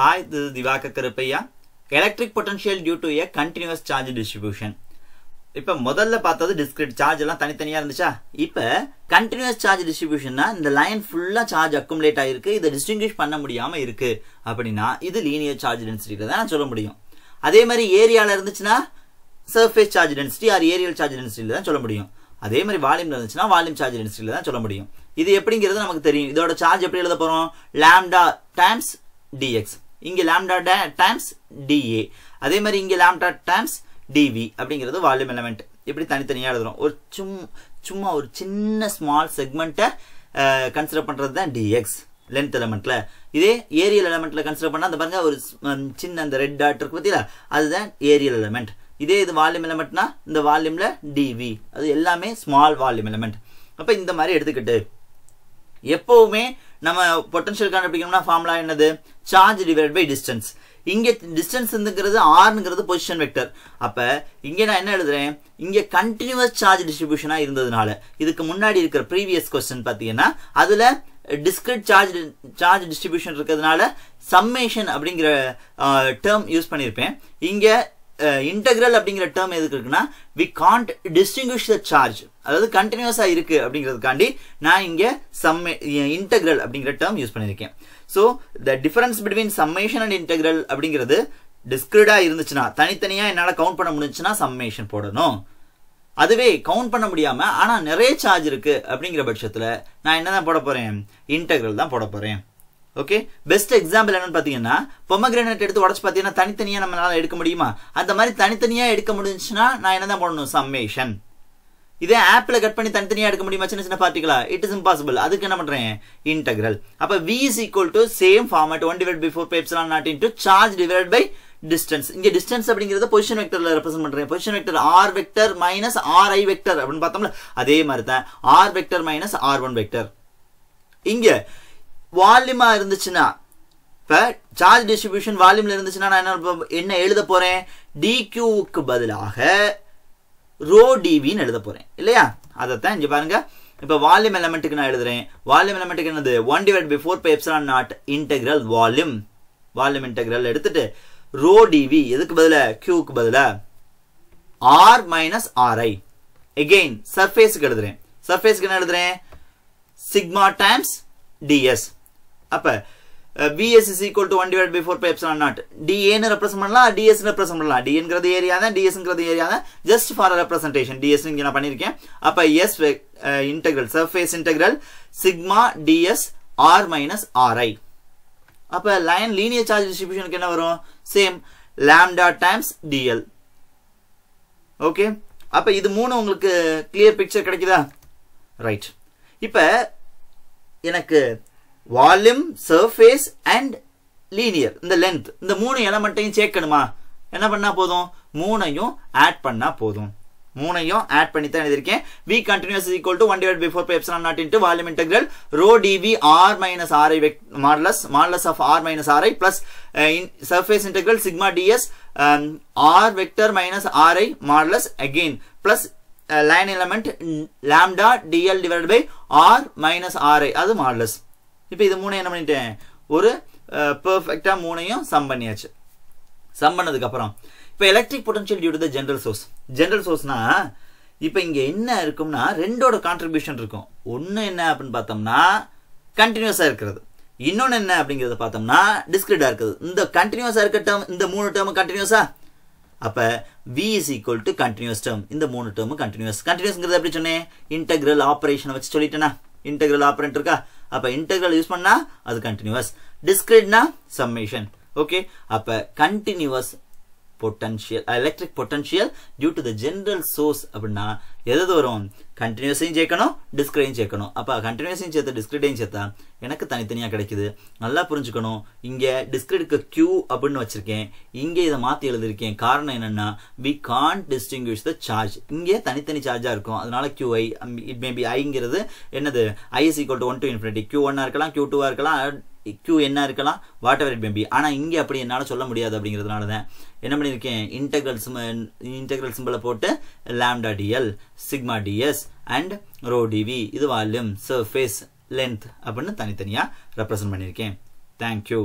Hi, this is Divakar Karupaiya. Electric potential due to a continuous charge distribution. இப்போ முதல்ல பார்த்தது discrete charge எல்லாம் தனித்தனியாக இருந்துச்சா இப்போ கண்டினியூஸ் சார்ஜ் டிஸ்ட்ரிபியூஷன்னா இந்த லைன் ஃபுல்லாக சார்ஜ் அக்குமுலேட் ஆகிருக்கு இதை டிஸ்டிங்விஷ் பண்ண முடியாமல் இருக்குது அப்படின்னா இது லீனியர் சார்ஜ் டென்சிட்டியில் தான் சொல்ல முடியும் அதே மாதிரி ஏரியாவில் இருந்துச்சுன்னா surface charge density or areal charge டென்சிட்டியில் தான் சொல்ல முடியும் அதே மாதிரி வால்யூம் இருந்துச்சுன்னா வால்யூம் சார்ஜ் டென்சிட்டியில் தான் சொல்ல முடியும் இது எப்படிங்கிறது நமக்கு தெரியும் இதோட சார்ஜ் எப்படி எழுத போகிறோம் லேம்டா டைம்ஸ் டிஎக்ஸ் இங்கே லேம்டா டைம்ஸ் டிஏ அதே மாதிரி இங்கே லேம்டா டைம்ஸ் டிவி அப்படிங்கிறது வால்யூம் எலமெண்ட் இப்படி தனித்தனியாக எழுதுறோம் ஒரு சும் சும்மா ஒரு சின்ன ஸ்மால் செக்மெண்ட்டை கன்சிடர் பண்ணுறது தான் டிஎக்ஸ் லென்த் எலமெண்ட்டில் இதே ஏரியல் எலமெண்ட்டில் கன்சிடர் பண்ணால் அந்த பாருங்கள் ஒரு சின்ன அந்த ரெட் டாட் இருக்கு பார்த்தீங்களா அதுதான் ஏரியல் எலமெண்ட் இதே இது வால்யூம் எலமெண்ட்னா இந்த வால்யூமில் டிவி அது எல்லாமே ஸ்மால் வால்யூம் எலமெண்ட் அப்போ இந்த மாதிரி எடுத்துக்கிட்டு எப்போவுமே நம்ம பொட்டன்ஷியல் கண்டுபிடிக்கணும்னா ஃபார்முலா என்னது சார்ஜ் டிவைட் பை டிஸ்டன்ஸ் இங்கே டிஸ்டன்ஸ்ங்கிறது ஆர்ங்கிறது பொசிஷன் வெக்டர் அப்போ இங்கே நான் என்ன எழுதுறேன் இங்கே கண்டினியூஸ் சார்ஜ் டிஸ்ட்ரிபியூஷனாக இருந்ததுனால இதுக்கு முன்னாடி இருக்கிற ப்ரீவியஸ் கொஸ்டின் பார்த்தீங்கன்னா அதில் டிஸ்கிரிட் சார்ஜ் சார்ஜ் டிஸ்ட்ரிபியூஷன் இருக்கிறதுனால சம்மேஷன் அப்படிங்கிற டேர்ம் யூஸ் பண்ணியிருப்பேன் இங்கே இன்டெக்ரல் அப்படிங்கிற டேர்ம் எதுக்கு இருக்குன்னா we can't distinguish the charge அதாவது கண்டினியூஸாக இருக்குது அப்படிங்கிறதுக்காண்டி நான் இங்கே சம் இன்டெக்ரல் அப்படிங்கிற டேர்ம் யூஸ் பண்ணியிருக்கேன் so the difference between summation and integral அப்படிங்கிறது டிஸ்கிரிடாக இருந்துச்சுன்னா தனித்தனியாக என்னால் கவுண்ட் பண்ண முடிஞ்சுன்னா சம்மேஷன் போடணும் அதுவே கவுண்ட் பண்ண முடியாமல் ஆனால் நிறைய சார்ஜ் இருக்குது அப்படிங்கிற பட்சத்தில் நான் என்ன தான் போட போகிறேன் இன்டெக்ரல் தான் போட போகிறேன் ஓகே பெஸ்ட் எக்ஸாம்பிள் என்னன்னு பார்த்தீங்கன்னா பொமக்ரேனட் எடுத்து உடச்சு பார்த்தீங்கன்னா தனித்தனியாக நம்மளால் எடுக்க முடியுமா அந்த மாதிரி தனித்தனியாக எடுக்க முடிஞ்சுன்னா நான் என்ன தான் போடணும் சம்மேஷன் இதே ஆப்பில் கட் பண்ணி தனித்தனியாக எடுக்க முடியுமா சின்ன சின்ன பார்ட்டிகளா இட் இஸ் இம்பாசிபிள் அதுக்கு என்ன பண்ணுறேன் இன்டெக்ரல் அப்போ V is equal to same format one divide by four pi epsilon naught into charge divide by distance இங்கே டிஸ்டன்ஸ் அப்படிங்கிறத பொசிஷன் வெக்டரில் ரெப்ரசென்ட் பண்ணுறேன் position vector R vector minus R I vector அப்படின்னு பார்த்தோம்ல அதே மாதிரி தான் R vector minus R one vector இங்கே வால்யூமாக இருந்துச்சுன்னா இப்போ சார்ஜ் டிஸ்ட்ரிபியூஷன் வால்யூமில் இருந்துச்சுன்னா நான் என்ன என்ன எழுத போகிறேன் டிக்யூவுக்கு பதிலாக ரோ டிவின்னு எழுத போகிறேன் இல்லையா அதைத்தான் இங்கே பாருங்கள் இப்போ வால்யூம் எலமெண்ட்டுக்கு நான் எழுதுறேன் வால்யூம் எலமெண்ட்டுக்கு என்னது one divide by four by epsilon naught integral volume volume integral எடுத்துட்டு ரோ டிவி எதுக்கு பதிலாக கியூக்கு பதிலாக ஆர் மைனஸ் ஆர்ஐ எகெயின் சர்ஃபேஸுக்கு எழுதுறேன் சர்ஃபேஸ்க்கு என்ன எழுதுறேன் சிக்மா டைம்ஸ் டிஎஸ் அப்போ VS is equal to one divide by four by epsilon naught டிஏன்னு ரெப்ரசென்ட் பண்ணலாம் டிஎஸ் ரெப்ரசென்ட் பண்ணலாம் டிஎன்கிறது ஏரியா தான் டிஎஸ்ங்கிறது ஏரியா தான் ஜஸ்ட் ஃபார் ரெப்ரசன்டேஷன் டிஎஸ் இங்கே நான் பண்ணியிருக்கேன் அப்போ S integral surface integral sigma DS R minus RI அப்போ லைன் லீனியர் சார்ஜ் டிஸ்ட்ரிபியூஷனுக்கு என்ன வரும் same lambda times DL okay அப்போ இது மூணு உங்களுக்கு கிளியர் பிக்சர் கிடைக்குதா ரைட் இப்போ எனக்கு வால்யூம் சர்ஃபேஸ் அண்ட் லீனியர் இந்த லென்த் இந்த மூணு எலமெண்ட்டையும் சேர்க்கணுமா என்ன பண்ணால் போதும் மூணையும் ஆட் பண்ணால் போதும் மூணையும் ஆட் பண்ணி தான் எழுதியிருக்கேன் V continuous is equal to one divide by four by epsilon naught into volume integral rho DV R minus ஆரை vec modulus modulus of R minus ஆரை plus surface integral sigma DS R vector minus ஆரை modulus again plus line element lambda DL divide by R minus ஆரை அது modulus இப்போ இது மூணையும் என்ன பண்ணிட்டேன் ஒரு பர்ஃபெக்டாக மூணையும் சம் பண்ணியாச்சு சம் பண்ணதுக்கப்புறம் இப்போ electric potential due to the general source general சோர்ஸ்னால் இப்போ இங்கே என்ன இருக்கும்னா ரெண்டோட கான்ட்ரிபியூஷன் இருக்கும் ஒன்று என்ன அப்படின்னு பார்த்தோம்னா கண்டினியூஸாக இருக்கிறது இன்னொன்று என்ன அப்படிங்கிறத பார்த்தோம்னா டிஸ்கிரிட்டாக இருக்குது இந்த கண்டினியூஸாக இருக்க டேர்ம் இந்த மூணு டேர்மு கண்டினியூஸாக அப்போ V is equal to continuous term இந்த மூணு டேர்ம் கண்டினியூஸ் கண்டினியூஸ்ங்கிறது எப்படி சொன்னேன் இன்டெக்ரல் ஆப்ரேஷனை வச்சு சொல்லிட்டேனா இன்டெக்ரல் ஆப்ரேண்ட் இருக்கா அப்போ இன்டெக்ரல் யூஸ் பண்ணால் அது கண்டினியூவஸ் டிஸ்கிரிட்னா சம்மேஷன் ஓகே அப்போ continuous potential uh, electric potential due to the general source அப்படின்னா எது வரும் கண்டினியூஸையும் சேர்க்கணும் டிஸ்கிரையும் சேர்க்கணும் அப்போ கண்டினியூஸையும் சேர்த்து டிஸ்கிரிட்டையும் சேர்த்தா எனக்கு தனித்தனியாக கிடைக்குது நல்லா புரிஞ்சுக்கணும் இங்கே டிஸ்கிரிட்க்கு கியூ அப்படின்னு வச்சுருக்கேன் இங்கே இதை மாற்றி எழுதியிருக்கேன் காரணம் என்னென்னா we can distinguish the charge இங்கே தனித்தனி சார்ஜாக இருக்கும் அதனால கியூஐ இட் மேபி ஐங்கிறது என்னது i is equal to one to infinity Q ஒன்னாக இருக்கலாம் கியூ டூவாக இருக்கலாம் க்யூ என்ன இருக்கலாம் வாட் எவர் இட் மேபி ஆனால் இங்கே அப்படி என்னால் சொல்ல முடியாது அப்படிங்கிறதுனால தான் என்ன பண்ணியிருக்கேன் இன்டெக்ரல் சிம் இன்டெக்ரல் சிம்பிளை போட்டு lambda DL sigma DS and rho DV இது வால்யூம் சர்ஃபேஸ் லென்த் அப்படின்னு தனித்தனியாக ரெப்ரசன்ட் பண்ணியிருக்கேன் தேங்க்யூ